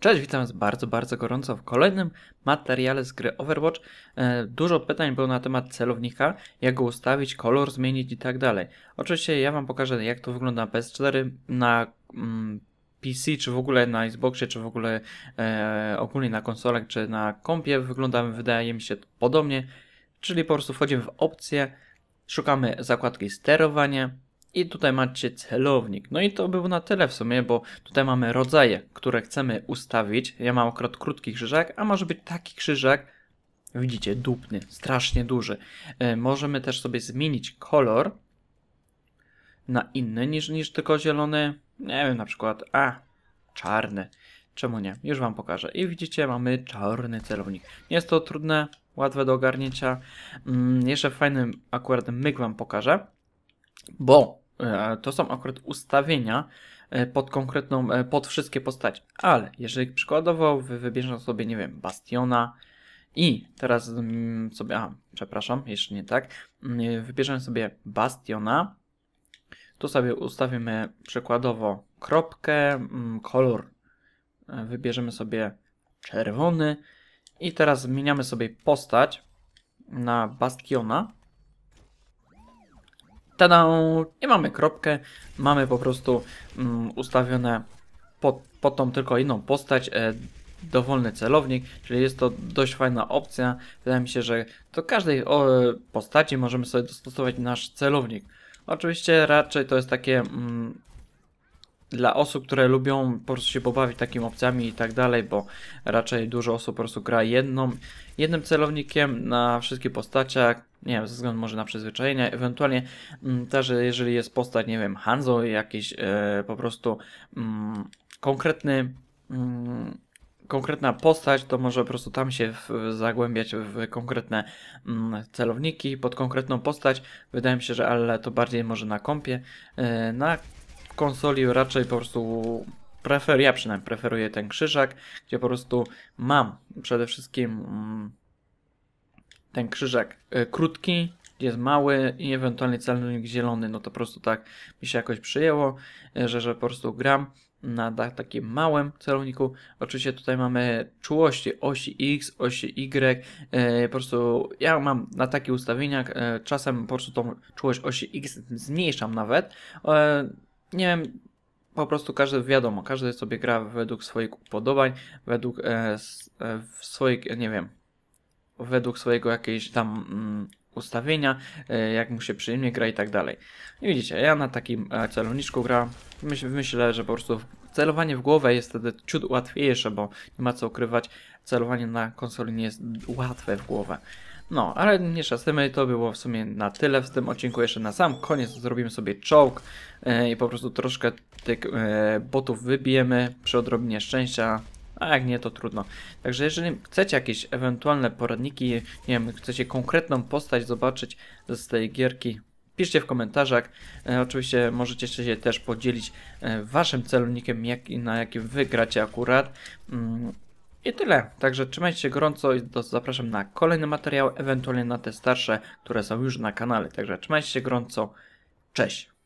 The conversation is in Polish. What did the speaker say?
Cześć, witam Was bardzo, bardzo gorąco w kolejnym materiale z gry Overwatch. E, dużo pytań było na temat celownika, jak go ustawić, kolor zmienić i tak dalej. Oczywiście ja Wam pokażę jak to wygląda na PS4, na mm, PC, czy w ogóle na Xboxie, czy w ogóle e, ogólnie na konsolach, czy na kompie wygląda, wydaje mi się, podobnie. Czyli po prostu wchodzimy w opcję, szukamy zakładki sterowania. I tutaj macie celownik. No i to by było na tyle w sumie, bo tutaj mamy rodzaje, które chcemy ustawić. Ja mam akurat krótki krzyżak, a może być taki krzyżak, widzicie, dupny, strasznie duży. E, możemy też sobie zmienić kolor na inny niż, niż tylko zielony, nie wiem, na przykład, a, czarny. Czemu nie? Już Wam pokażę. I widzicie, mamy czarny celownik. Nie jest to trudne, łatwe do ogarnięcia. Mm, jeszcze fajny akurat myk Wam pokażę bo e, to są akurat ustawienia e, pod konkretną, e, pod wszystkie postacie. Ale jeżeli przykładowo wybierzemy sobie, nie wiem, Bastiona i teraz mm, sobie, a przepraszam, jeszcze nie tak, mm, wybierzemy sobie Bastiona, tu sobie ustawimy przykładowo kropkę, mm, kolor, wybierzemy sobie czerwony i teraz zmieniamy sobie postać na Bastiona Tada! I mamy kropkę. Mamy po prostu mm, ustawione pod, pod tą tylko inną postać e, dowolny celownik, czyli jest to dość fajna opcja. Wydaje mi się, że do każdej o, postaci możemy sobie dostosować nasz celownik. Oczywiście raczej to jest takie mm, dla osób, które lubią po prostu się pobawić takimi opcjami i tak dalej, bo raczej dużo osób po prostu gra jedną, jednym celownikiem na wszystkie postaciach, nie wiem, ze względu może na przyzwyczajenie, ewentualnie m, mm, też jeżeli jest postać, nie wiem, Hanzo, jakiś e, po prostu m, mm, konkretny m, mm, konkretna postać, to może po prostu tam się w, zagłębiać w konkretne celowniki, pod konkretną postać. Wydaje mi się, że ale to bardziej może na kompie. E, na konsoli raczej po prostu prefer, ja przynajmniej preferuję ten krzyżak, gdzie po prostu mam przede wszystkim mm, ten krzyżak e, krótki, jest mały i ewentualnie celownik zielony, no to po prostu tak mi się jakoś przyjęło, e, że, że po prostu gram na takim małym celowniku. Oczywiście tutaj mamy czułości osi X, osi Y. E, po prostu ja mam na takie ustawieniach czasem po prostu tą czułość osi X zmniejszam nawet nie wiem, po prostu każdy, wiadomo, każdy sobie gra według swoich upodobań, według e, e, swoich, nie wiem, według swojego jakiejś tam mm, ustawienia, e, jak mu się przyjemnie gra i tak dalej. I widzicie, ja na takim e, celowniczku gram, myśl, myślę, że po prostu celowanie w głowę jest wtedy ciut łatwiejsze, bo nie ma co ukrywać, celowanie na konsoli nie jest łatwe w głowę. No, ale mniejsza z tym, to było w sumie na tyle w tym odcinku. Jeszcze na sam koniec zrobimy sobie czołg e, i po prostu troszkę tych e, botów wybijemy przy odrobinie szczęścia. A jak nie, to trudno. Także jeżeli chcecie jakieś ewentualne poradniki, nie wiem, chcecie konkretną postać zobaczyć z tej gierki, piszcie w komentarzach. E, oczywiście możecie się też podzielić waszym celownikiem, jak, na jakim wy gracie akurat. Mm, i tyle. Także trzymajcie się gorąco i zapraszam na kolejny materiał, ewentualnie na te starsze, które są już na kanale. Także trzymajcie się gorąco. Cześć.